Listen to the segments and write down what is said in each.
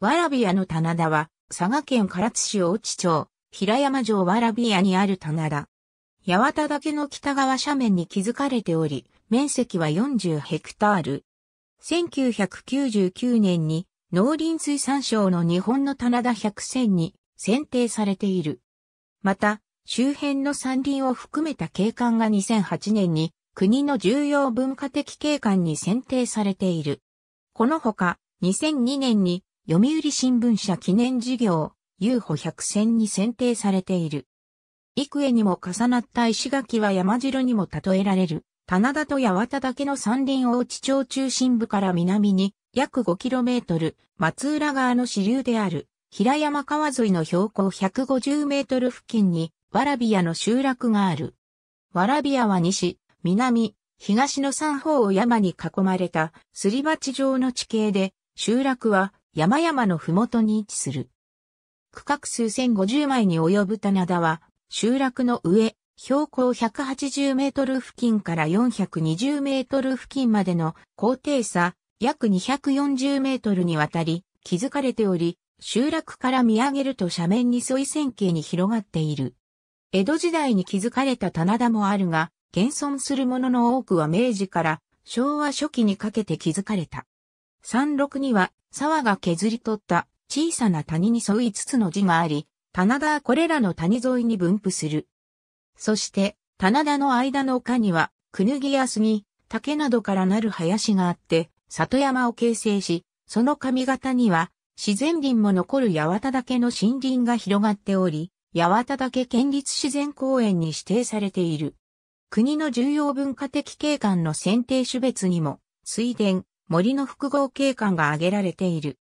わらび屋の棚田は、佐賀県唐津市大内町、平山城わらび屋にある棚田。八幡岳の北側斜面に築かれており、面積は40ヘクタール。1999年に農林水産省の日本の棚田100選に選定されている。また、周辺の山林を含めた景観が2008年に国の重要文化的景観に選定されている。このほか、2002年に読売新聞社記念事業、遊歩百選に選定されている。幾重にも重なった石垣は山城にも例えられる、棚田と八幡岳の山林大地町中心部から南に約 5km、松浦川の支流である平山川沿いの標高 150m 付近に、わらび屋の集落がある。わらび屋は西、南、東の三方を山に囲まれたすり鉢状の地形で、集落は山々のふもとに位置する。区画数1050枚に及ぶ棚田は、集落の上、標高180メートル付近から420メートル付近までの高低差約240メートルにわたり築かれており、集落から見上げると斜面に沿い線形に広がっている。江戸時代に築かれた棚田もあるが、現存するものの多くは明治から昭和初期にかけて築かれた。山麓には沢が削り取った小さな谷に沿う5つの字があり、棚田はこれらの谷沿いに分布する。そして、棚田の間の丘には、クヌギや杉、竹などからなる林があって、里山を形成し、その上方には、自然林も残る八幡岳の森林が広がっており、八幡岳県立自然公園に指定されている。国の重要文化的景観の選定種別にも、水田、森の複合景観が挙げられている。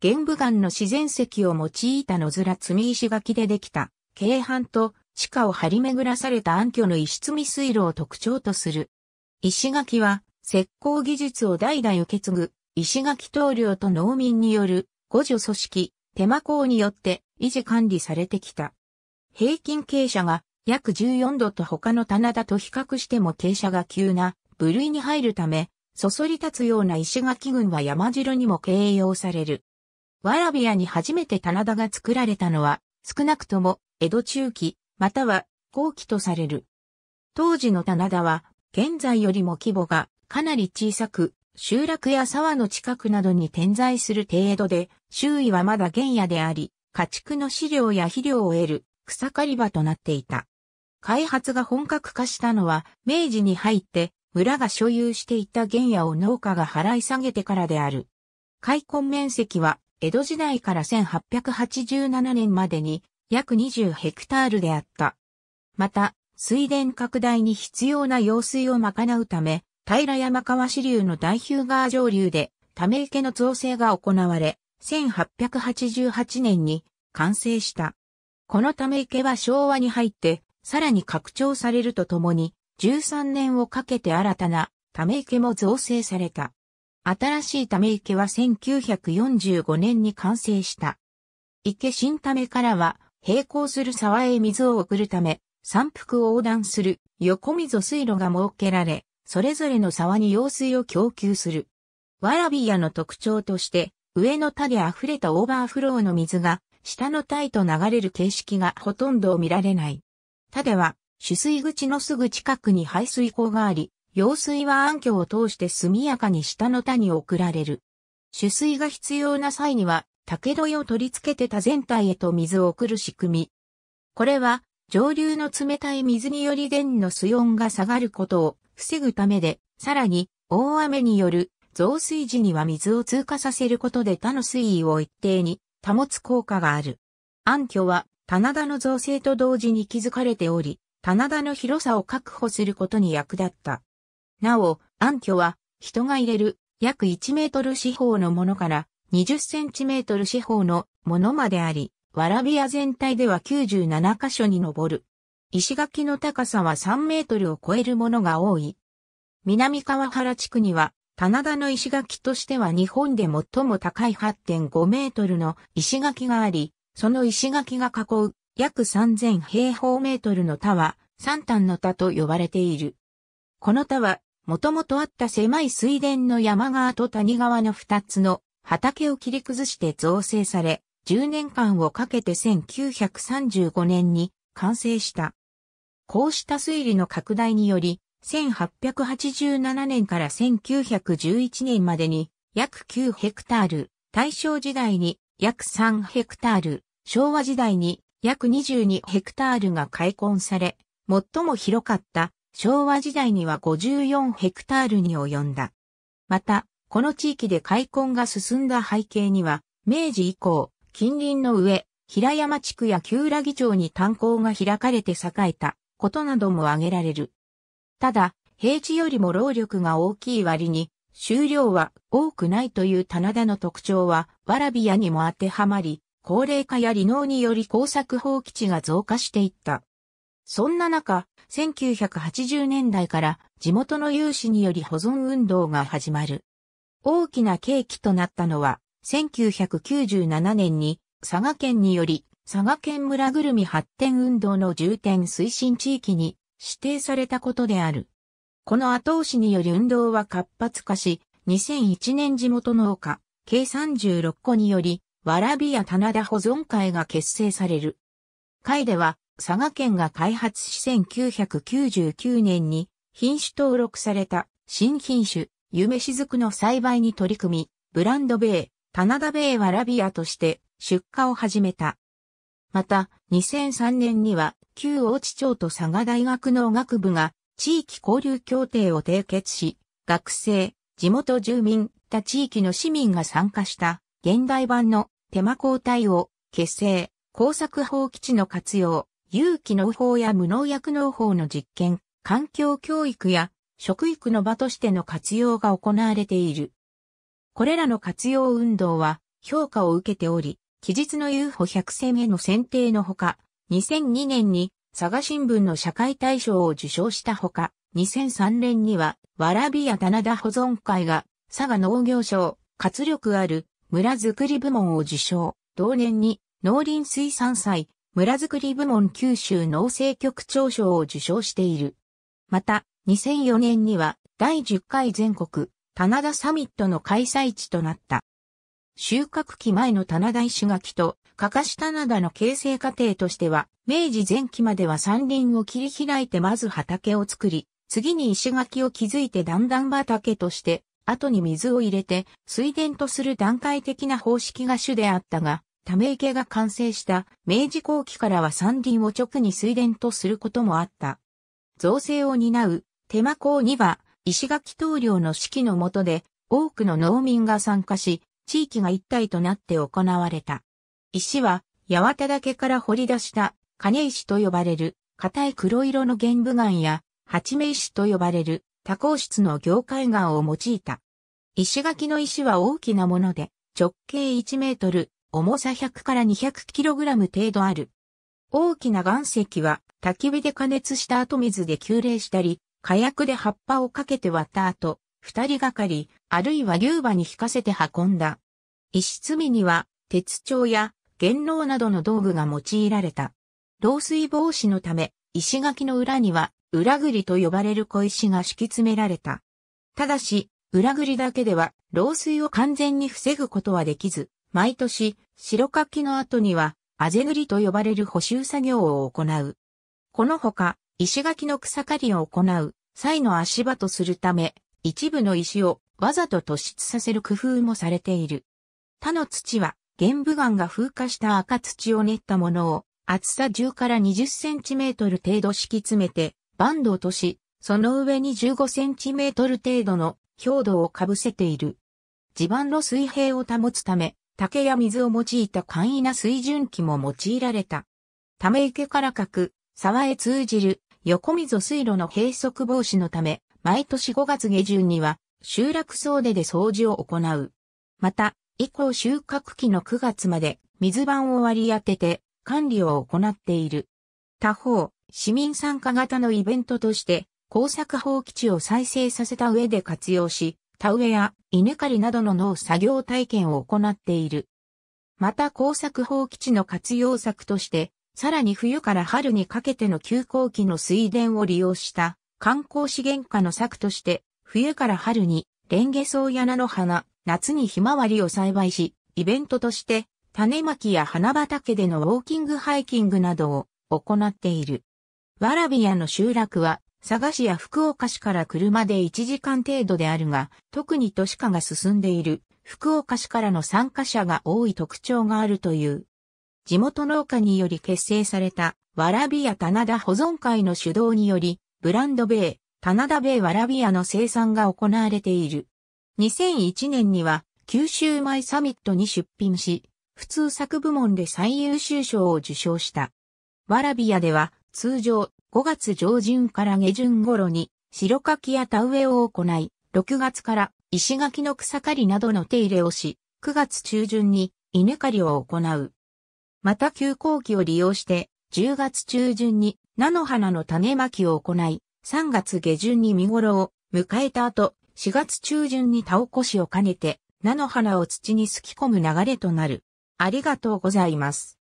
玄武岩の自然石を用いた野面積み石垣でできた、京阪と地下を張り巡らされた暗渠の石積み水路を特徴とする。石垣は、石膏技術を代々受け継ぐ、石垣棟梁と農民による、互助組織、手間工によって維持管理されてきた。平均傾斜が約14度と他の棚田と比較しても傾斜が急な部類に入るため、そそり立つような石垣群は山城にも形容される。わらび屋に初めて棚田が作られたのは、少なくとも江戸中期、または後期とされる。当時の棚田は、現在よりも規模がかなり小さく、集落や沢の近くなどに点在する程度で、周囲はまだ原野であり、家畜の飼料や肥料を得る草刈り場となっていた。開発が本格化したのは明治に入って村が所有していた原野を農家が払い下げてからである。開墾面積は、江戸時代から1887年までに約20ヘクタールであった。また、水田拡大に必要な用水を賄うため、平山川支流の大ヒューガー上流で、ため池の造成が行われ、1888年に完成した。このため池は昭和に入って、さらに拡張されるとともに、13年をかけて新たなため池も造成された。新しいため池は1945年に完成した。池新ためからは、並行する沢へ水を送るため、山腹を横断する横溝水路が設けられ、それぞれの沢に用水を供給する。わらび屋の特徴として、上の田で溢れたオーバーフローの水が、下の田へと流れる形式がほとんど見られない。田では、取水口のすぐ近くに排水口があり、用水は暗渠を通して速やかに下の田に送られる。取水が必要な際には、竹戸を取り付けて田全体へと水を送る仕組み。これは、上流の冷たい水により電の水温が下がることを防ぐためで、さらに、大雨による増水時には水を通過させることで田の水位を一定に保つ効果がある。暗渠は棚田の造成と同時に築かれており、棚田の広さを確保することに役立った。なお、暗渠は人が入れる約1メートル四方のものから20センチメートル四方のものまであり、わらび屋全体では97箇所に上る。石垣の高さは3メートルを超えるものが多い。南川原地区には、棚田の石垣としては日本で最も高い8.5メートルの石垣があり、その石垣が囲う約3000平方メートルの田は、三端の田と呼ばれている。この田は、もともとあった狭い水田の山側と谷側の二つの畑を切り崩して造成され、10年間をかけて1935年に完成した。こうした推理の拡大により、1887年から1911年までに約9ヘクタール、大正時代に約3ヘクタール、昭和時代に約22ヘクタールが開墾され、最も広かった昭和時代には54ヘクタールに及んだ。また、この地域で開墾が進んだ背景には、明治以降、近隣の上、平山地区や旧羅木町に炭鉱が開かれて栄えたことなども挙げられる。ただ、平地よりも労力が大きい割に、収量は多くないという棚田の特徴は、わらび屋にも当てはまり、高齢化や離農により工作放棄地が増加していった。そんな中、1980年代から地元の有志により保存運動が始まる。大きな契機となったのは、1997年に佐賀県により佐賀県村ぐるみ発展運動の重点推進地域に指定されたことである。この後押しにより運動は活発化し、2001年地元農家、計36個によりわらびや棚田保存会が結成される。会では、佐賀県が開発し1999年に品種登録された新品種、夢しずくの栽培に取り組み、ブランド米、棚田米わらびやとして出荷を始めた。また、2003年には、旧大地町と佐賀大学農学部が地域交流協定を締結し、学生、地元住民、他地域の市民が参加した現代版の手間交代を、結成、工作法基地の活用、有機農法や無農薬農法の実験、環境教育や食育の場としての活用が行われている。これらの活用運動は評価を受けており、期日の u f o 選への選定のほか、2002年に佐賀新聞の社会大賞を受賞したほか、2003年には、わらびや棚田保存会が、佐賀農業省、活力ある村づくり部門を受賞。同年に農林水産祭、村づくり部門九州農政局長賞を受賞している。また、2004年には第10回全国棚田サミットの開催地となった。収穫期前の棚田石垣と、かかし棚田の形成過程としては、明治前期までは山林を切り開いてまず畑を作り、次に石垣を築いて段々畑として後に水を入れて水田とする段階的な方式が主であったが、ため池が完成した明治後期からは山林を直に水田とすることもあった。造成を担う手間港には石垣棟梁の指揮の下で多くの農民が参加し、地域が一体となって行われた。石は八幡岳から掘り出した金石と呼ばれる硬い黒色の玄武岩や八名石と呼ばれる多孔質の凝灰岩を用いた。石垣の石は大きなもので、直径1メートル、重さ100から200キログラム程度ある。大きな岩石は、焚き火で加熱した後水で急冷したり、火薬で葉っぱをかけて割った後、二人がかり、あるいは牛馬に引かせて運んだ。石積みには、鉄帳や原老などの道具が用いられた。漏水防止のため、石垣の裏には裏栗と呼ばれる小石が敷き詰められた。ただし、裏栗だけでは漏水を完全に防ぐことはできず、毎年白柿の後にはあぜ栗と呼ばれる補修作業を行う。このほか、石垣の草刈りを行う際の足場とするため、一部の石をわざと突出させる工夫もされている。他の土は、玄武岩が風化した赤土を練ったものを、厚さ10から20センチメートル程度敷き詰めて、バンド落とし、その上に15センチメートル程度の強度をかぶせている。地盤の水平を保つため、竹や水を用いた簡易な水準器も用いられた。ため池から各、沢へ通じる横溝水路の閉塞防止のため、毎年5月下旬には集落総出で掃除を行う。また、以降収穫期の9月まで水盤を割り当てて管理を行っている。他方、市民参加型のイベントとして、工作放棄地を再生させた上で活用し、田植えや稲刈りなどの農作業体験を行っている。また工作放棄地の活用策として、さらに冬から春にかけての休耕期の水田を利用した観光資源化の策として、冬から春にレンゲソウや菜の花、夏にひまわりを栽培し、イベントとして種まきや花畑でのウォーキングハイキングなどを行っている。わらびアの集落は、佐賀市や福岡市から車で1時間程度であるが、特に都市化が進んでいる、福岡市からの参加者が多い特徴があるという。地元農家により結成された、わらびア棚田保存会の主導により、ブランド米、棚田米わらびアの生産が行われている。2001年には、九州米サミットに出品し、普通作部門で最優秀賞を受賞した。わらびアでは、通常5月上旬から下旬頃に白柿や田植えを行い、6月から石垣の草刈りなどの手入れをし、9月中旬に稲刈りを行う。また休耕期を利用して、10月中旬に菜の花の種まきを行い、3月下旬に見頃を迎えた後、4月中旬に田起こしを兼ねて、菜の花を土にすき込む流れとなる。ありがとうございます。